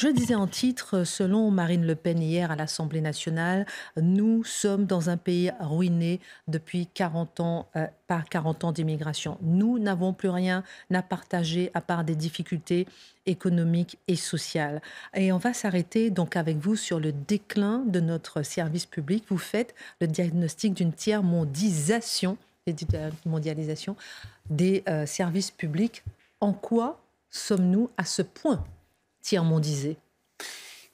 Je disais en titre, selon Marine Le Pen hier à l'Assemblée nationale, nous sommes dans un pays ruiné depuis 40 ans euh, par 40 ans d'immigration. Nous n'avons plus rien à partager à part des difficultés économiques et sociales. Et on va s'arrêter donc avec vous sur le déclin de notre service public. Vous faites le diagnostic d'une tiers mondialisation, des euh, services publics. En quoi sommes-nous à ce point tiers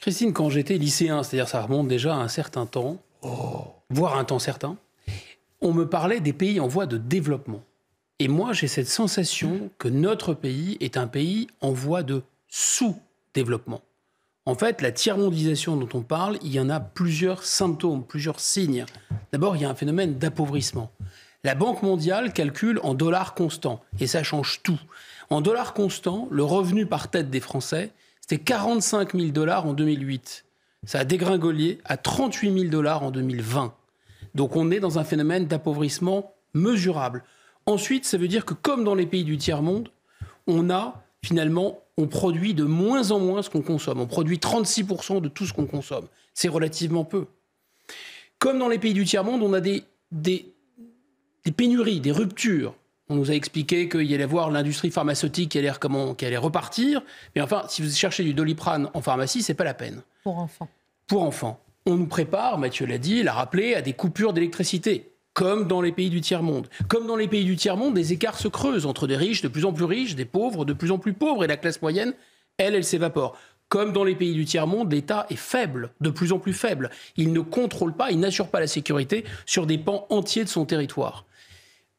Christine, quand j'étais lycéen, c'est-à-dire ça remonte déjà à un certain temps, voire un temps certain, on me parlait des pays en voie de développement. Et moi, j'ai cette sensation que notre pays est un pays en voie de sous-développement. En fait, la tiers-mondisation dont on parle, il y en a plusieurs symptômes, plusieurs signes. D'abord, il y a un phénomène d'appauvrissement. La Banque mondiale calcule en dollars constants, et ça change tout. En dollars constants, le revenu par tête des Français c'était 45 000 dollars en 2008. Ça a dégringolé à 38 000 dollars en 2020. Donc on est dans un phénomène d'appauvrissement mesurable. Ensuite, ça veut dire que comme dans les pays du tiers-monde, on a finalement, on produit de moins en moins ce qu'on consomme. On produit 36% de tout ce qu'on consomme. C'est relativement peu. Comme dans les pays du tiers-monde, on a des, des, des pénuries, des ruptures on nous a expliqué qu'il y allait voir l'industrie pharmaceutique qui allait, allait repartir. Mais enfin, si vous cherchez du doliprane en pharmacie, ce n'est pas la peine. Pour enfants. Pour enfants. On nous prépare, Mathieu l'a dit, l'a rappelé, à des coupures d'électricité comme dans les pays du tiers-monde. Comme dans les pays du tiers-monde, des écarts se creusent entre des riches de plus en plus riches, des pauvres de plus en plus pauvres, et la classe moyenne, elle, elle s'évapore. Comme dans les pays du tiers-monde, l'État est faible, de plus en plus faible. Il ne contrôle pas, il n'assure pas la sécurité sur des pans entiers de son territoire.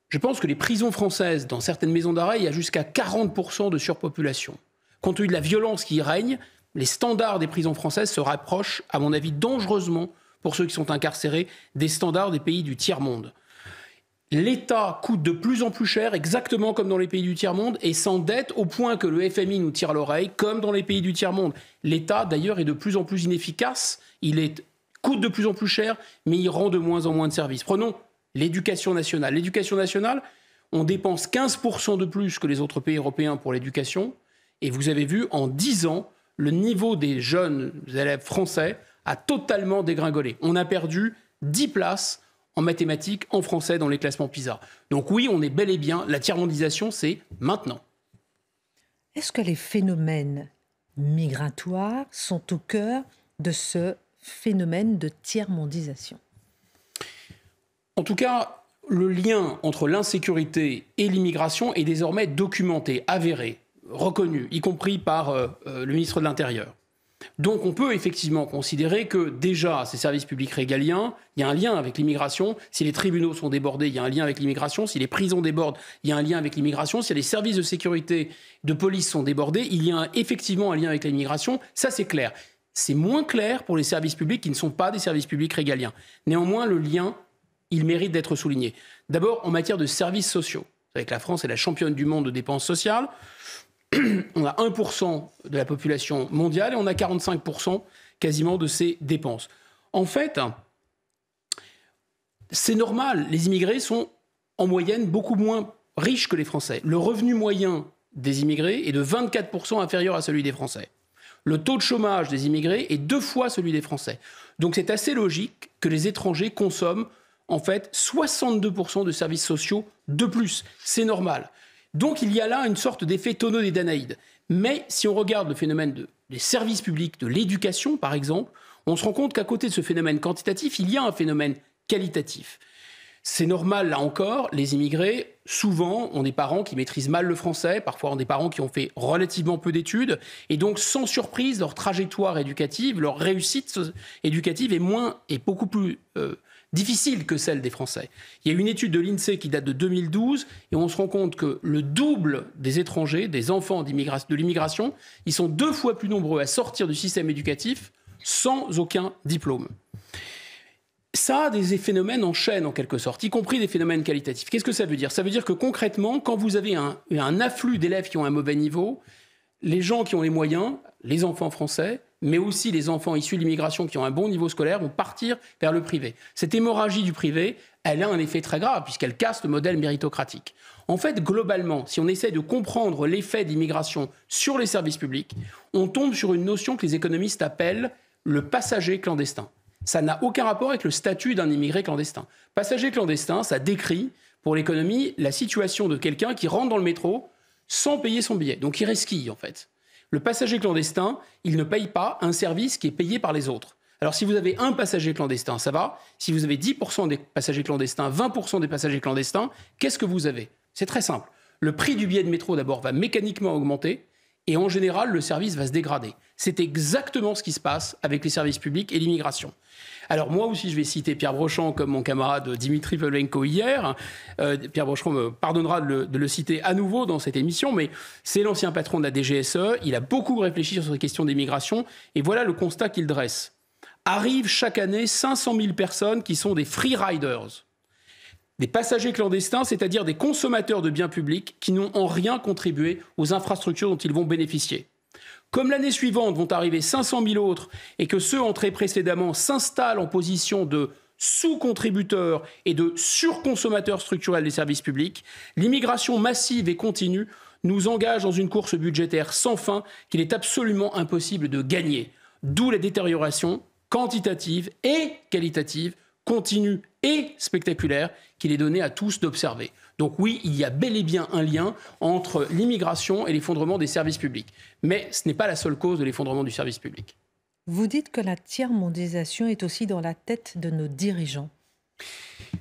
Je pense que les prisons françaises, dans certaines maisons d'arrêt, il y a jusqu'à 40% de surpopulation. Compte tenu de la violence qui y règne, les standards des prisons françaises se rapprochent, à mon avis, dangereusement, pour ceux qui sont incarcérés, des standards des pays du tiers-monde. L'État coûte de plus en plus cher, exactement comme dans les pays du tiers-monde, et s'endette au point que le FMI nous tire l'oreille, comme dans les pays du tiers-monde. L'État, d'ailleurs, est de plus en plus inefficace, il coûte de plus en plus cher, mais il rend de moins en moins de services. Prenons l'éducation nationale. L'éducation nationale, on dépense 15% de plus que les autres pays européens pour l'éducation. Et vous avez vu, en 10 ans, le niveau des jeunes élèves français a totalement dégringolé. On a perdu 10 places en mathématiques, en français, dans les classements PISA. Donc oui, on est bel et bien, la tiers-mondisation, c'est maintenant. Est-ce que les phénomènes migratoires sont au cœur de ce phénomène de tiers-mondisation en tout cas, le lien entre l'insécurité et l'immigration est désormais documenté, avéré, reconnu, y compris par euh, euh, le ministre de l'Intérieur. Donc on peut effectivement considérer que déjà ces services publics régaliens, il y a un lien avec l'immigration. Si les tribunaux sont débordés, il y a un lien avec l'immigration. Si les prisons débordent, il y a un lien avec l'immigration. Si les services de sécurité, de police sont débordés, il y a effectivement un lien avec l'immigration. Ça c'est clair. C'est moins clair pour les services publics qui ne sont pas des services publics régaliens. Néanmoins, le lien il mérite d'être souligné. D'abord, en matière de services sociaux. avec la France est la championne du monde de dépenses sociales. on a 1% de la population mondiale et on a 45% quasiment de ses dépenses. En fait, c'est normal, les immigrés sont en moyenne beaucoup moins riches que les Français. Le revenu moyen des immigrés est de 24% inférieur à celui des Français. Le taux de chômage des immigrés est deux fois celui des Français. Donc c'est assez logique que les étrangers consomment en fait 62% de services sociaux de plus. C'est normal. Donc il y a là une sorte d'effet tonneau des Danaïdes. Mais si on regarde le phénomène des services publics, de l'éducation par exemple, on se rend compte qu'à côté de ce phénomène quantitatif, il y a un phénomène qualitatif. C'est normal, là encore, les immigrés, souvent, ont des parents qui maîtrisent mal le français, parfois ont des parents qui ont fait relativement peu d'études, et donc, sans surprise, leur trajectoire éducative, leur réussite éducative est, moins, est beaucoup plus euh, difficile que celle des Français. Il y a une étude de l'INSEE qui date de 2012 et on se rend compte que le double des étrangers, des enfants de l'immigration, ils sont deux fois plus nombreux à sortir du système éducatif sans aucun diplôme. Ça a des phénomènes en chaîne, en quelque sorte, y compris des phénomènes qualitatifs. Qu'est-ce que ça veut dire Ça veut dire que concrètement, quand vous avez un afflux d'élèves qui ont un mauvais niveau, les gens qui ont les moyens, les enfants français, mais aussi les enfants issus de l'immigration qui ont un bon niveau scolaire vont partir vers le privé. Cette hémorragie du privé, elle a un effet très grave puisqu'elle casse le modèle méritocratique. En fait, globalement, si on essaie de comprendre l'effet d'immigration sur les services publics, on tombe sur une notion que les économistes appellent le passager clandestin. Ça n'a aucun rapport avec le statut d'un immigré clandestin. Passager clandestin, ça décrit pour l'économie la situation de quelqu'un qui rentre dans le métro sans payer son billet. Donc il resquille en fait. Le passager clandestin, il ne paye pas un service qui est payé par les autres. Alors si vous avez un passager clandestin, ça va. Si vous avez 10% des passagers clandestins, 20% des passagers clandestins, qu'est-ce que vous avez C'est très simple. Le prix du billet de métro d'abord va mécaniquement augmenter et en général, le service va se dégrader. C'est exactement ce qui se passe avec les services publics et l'immigration. Alors moi aussi, je vais citer Pierre Brochand comme mon camarade Dimitri Pavlenko hier. Euh, Pierre Brochand me pardonnera de le, citer à nouveau dans cette émission, mais c'est l'ancien patron de la DGSE. Il a beaucoup réfléchi sur cette question d'immigration et voilà le constat qu'il dresse. Arrivent chaque année 500 000 personnes qui sont des free riders des passagers clandestins, c'est-à-dire des consommateurs de biens publics qui n'ont en rien contribué aux infrastructures dont ils vont bénéficier. Comme l'année suivante vont arriver 500 000 autres et que ceux entrés précédemment s'installent en position de sous-contributeurs et de surconsommateurs structurels des services publics, l'immigration massive et continue nous engage dans une course budgétaire sans fin qu'il est absolument impossible de gagner, d'où la détérioration quantitative et qualitative continue et spectaculaire qu'il est donné à tous d'observer. Donc oui, il y a bel et bien un lien entre l'immigration et l'effondrement des services publics. Mais ce n'est pas la seule cause de l'effondrement du service public. Vous dites que la tiers-mondisation est aussi dans la tête de nos dirigeants.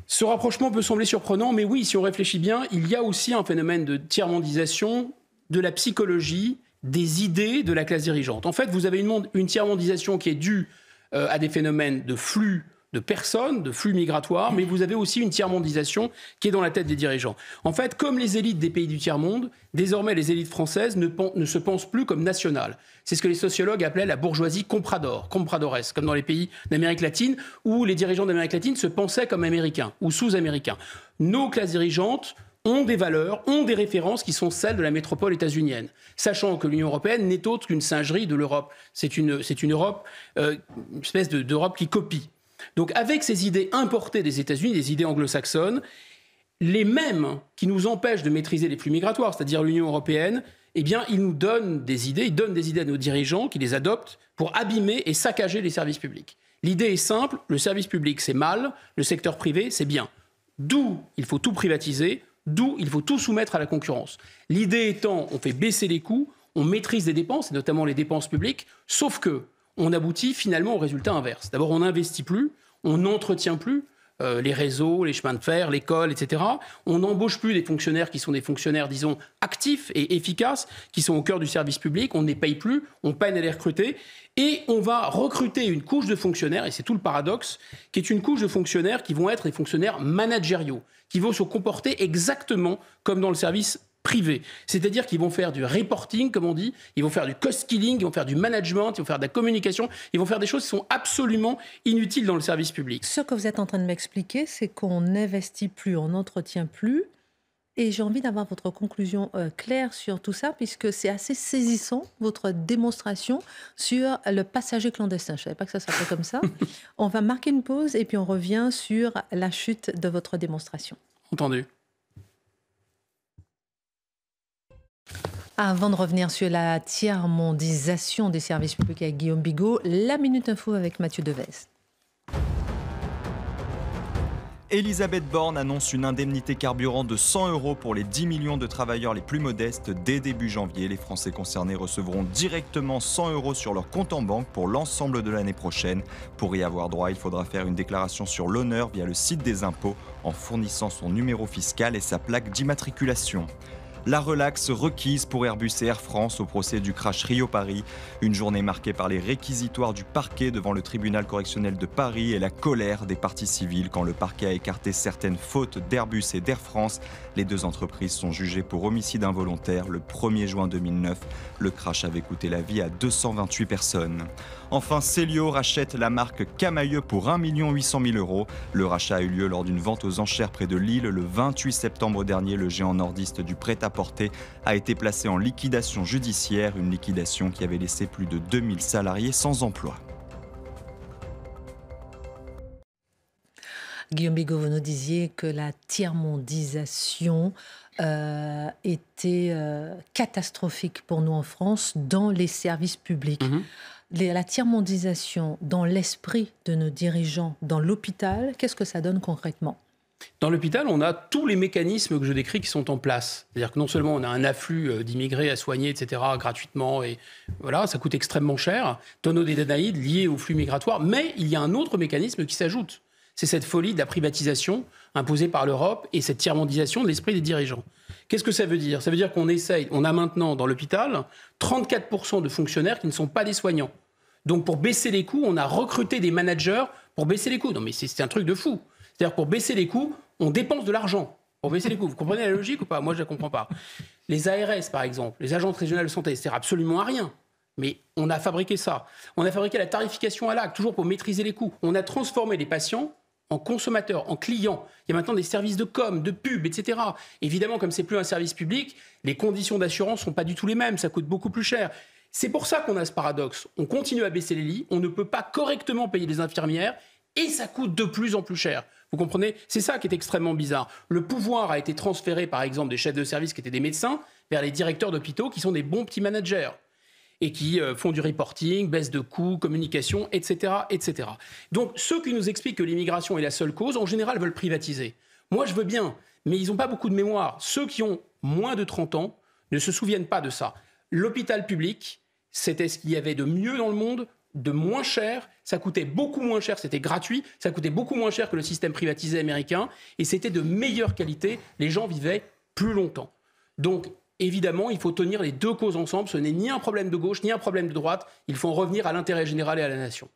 Ce rapprochement peut sembler surprenant, mais oui, si on réfléchit bien, il y a aussi un phénomène de tiers-mondisation de la psychologie, des idées de la classe dirigeante. En fait, vous avez une, une tiers-mondisation qui est due euh, à des phénomènes de flux de personnes, de flux migratoires, mais vous avez aussi une tiers-mondisation qui est dans la tête des dirigeants. En fait, comme les élites des pays du tiers-monde, désormais les élites françaises ne, se pensent plus comme nationales. C'est ce que les sociologues appelaient la bourgeoisie comprador, compradores, comme dans les pays d'Amérique latine, où les dirigeants d'Amérique latine se pensaient comme américains ou sous-américains. Nos classes dirigeantes ont des valeurs, ont des références qui sont celles de la métropole états-unienne, sachant que l'Union européenne n'est autre qu'une singerie de l'Europe. C'est une, Europe, euh, une espèce d'Europe qui copie. Donc avec ces idées importées des États-Unis, des idées anglo-saxonnes, les mêmes qui nous empêchent de maîtriser les flux migratoires, c'est-à-dire l'Union européenne, eh bien, ils nous donnent des idées, ils donnent des idées à nos dirigeants qui les adoptent pour abîmer et saccager les services publics. L'idée est simple, le service public c'est mal, le secteur privé c'est bien. D'où il faut tout privatiser, d'où il faut tout soumettre à la concurrence. L'idée étant, on fait baisser les coûts, on maîtrise les dépenses, et notamment les dépenses publiques, sauf que on aboutit finalement au résultat inverse. D'abord, on n'investit plus, on n'entretient plus euh, les réseaux, les chemins de fer, l'école, etc. On n'embauche plus des fonctionnaires qui sont des fonctionnaires, disons, actifs et efficaces, qui sont au cœur du service public. On ne les paye plus, on peine à les recruter. Et on va recruter une couche de fonctionnaires, et c'est tout le paradoxe, qui est une couche de fonctionnaires qui vont être des fonctionnaires managériaux, qui vont se comporter exactement comme dans le service Privé, C'est-à-dire qu'ils vont faire du reporting, comme on dit, ils vont faire du cost-killing, ils vont faire du management, ils vont faire de la communication, ils vont faire des choses qui sont absolument inutiles dans le service public. Ce que vous êtes en train de m'expliquer, c'est qu'on n'investit plus, on n'entretient plus. Et j'ai envie d'avoir votre conclusion euh, claire sur tout ça, puisque c'est assez saisissant, votre démonstration sur le passager clandestin. Je ne savais pas que ça s'appelait comme ça. on va marquer une pause et puis on revient sur la chute de votre démonstration. Entendu. Avant de revenir sur la tiers-mondisation des services publics avec Guillaume Bigot, la Minute Info avec Mathieu Deves. Elisabeth Borne annonce une indemnité carburant de 100 euros pour les 10 millions de travailleurs les plus modestes dès début janvier. Les Français concernés recevront directement 100 euros sur leur compte en banque pour l'ensemble de l'année prochaine. Pour y avoir droit, il faudra faire une déclaration sur l'honneur via le site des impôts en fournissant son numéro fiscal et sa plaque d'immatriculation la relaxe requise pour Airbus et Air France au procès du crash Rio-Paris. Une journée marquée par les réquisitoires du parquet devant le tribunal correctionnel de Paris et la colère des parties civiles quand le parquet a écarté certaines fautes d'Airbus et d'Air France. Les deux entreprises sont jugées pour homicide involontaire le 1er juin 2009. Le crash avait coûté la vie à 228 personnes. Enfin, Célio rachète la marque Camailleux pour 1 800 000 euros. Le rachat a eu lieu lors d'une vente aux enchères près de Lille le 28 septembre dernier. Le géant nordiste du prêt-à a été placé en liquidation judiciaire, une liquidation qui avait laissé plus de 2000 salariés sans emploi. Guillaume Bigot, vous nous disiez que la tiers-mondisation euh, était euh, catastrophique pour nous en France dans les services publics. Mhm. la tiers-mondisation dans l'esprit de nos dirigeants dans l'hôpital, qu'est-ce que ça donne concrètement dans l'hôpital, on a tous les mécanismes que je décris qui sont en place. C'est-à-dire que non seulement on a un afflux euh, d'immigrés à soigner, etc., gratuitement, et voilà, ça coûte extrêmement cher, tonneau des Danaïdes lié au flux migratoire, mais il y a un autre mécanisme qui s'ajoute. C'est cette folie de la privatisation imposée par l'Europe et cette tiers de l'esprit des dirigeants. Qu'est-ce que ça veut dire Ça veut dire qu'on essaye, on a maintenant dans l'hôpital 34% de fonctionnaires qui ne sont pas des soignants. Donc pour baisser les coûts, on a recruté des managers pour baisser les coûts. Non mais c'est un truc de fou. C'est-à-dire pour baisser les coûts, on dépense de l'argent pour baisser les coûts. Vous comprenez la logique ou pas Moi, je ne la comprends pas. Les ARS, par exemple, les agences régionales de santé, ne absolument à rien. Mais on a fabriqué ça. On a fabriqué la tarification à l'acte, toujours pour maîtriser les coûts. On a transformé les patients en consommateurs, en clients. Il y a maintenant des services de com, de pub, etc. Évidemment, comme c'est plus un service public, les conditions d'assurance sont pas du tout les mêmes. Ça coûte beaucoup plus cher. C'est pour ça qu'on a ce paradoxe. On continue à baisser les lits, on ne peut pas correctement payer les infirmières et ça coûte de plus en plus cher. Vous comprenez C'est ça qui est extrêmement bizarre. Le pouvoir a été transféré, par exemple, des chefs de service qui étaient des médecins vers les directeurs d'hôpitaux qui sont des bons petits managers et qui euh, font du reporting, baisse de coûts, communication, etc., etc. Donc ceux qui nous expliquent que l'immigration est la seule cause, en général, veulent privatiser. Moi, je veux bien, mais ils n'ont pas beaucoup de mémoire. Ceux qui ont moins de 30 ans ne se souviennent pas de ça. L'hôpital public, c'était ce qu'il y avait de mieux dans le monde de moins cher, ça coûtait beaucoup moins cher, c'était gratuit, ça coûtait beaucoup moins cher que le système privatisé américain, et c'était de meilleure qualité, les gens vivaient plus longtemps. Donc évidemment, il faut tenir les deux causes ensemble, ce n'est ni un problème de gauche, ni un problème de droite, il faut revenir à l'intérêt général et à la nation.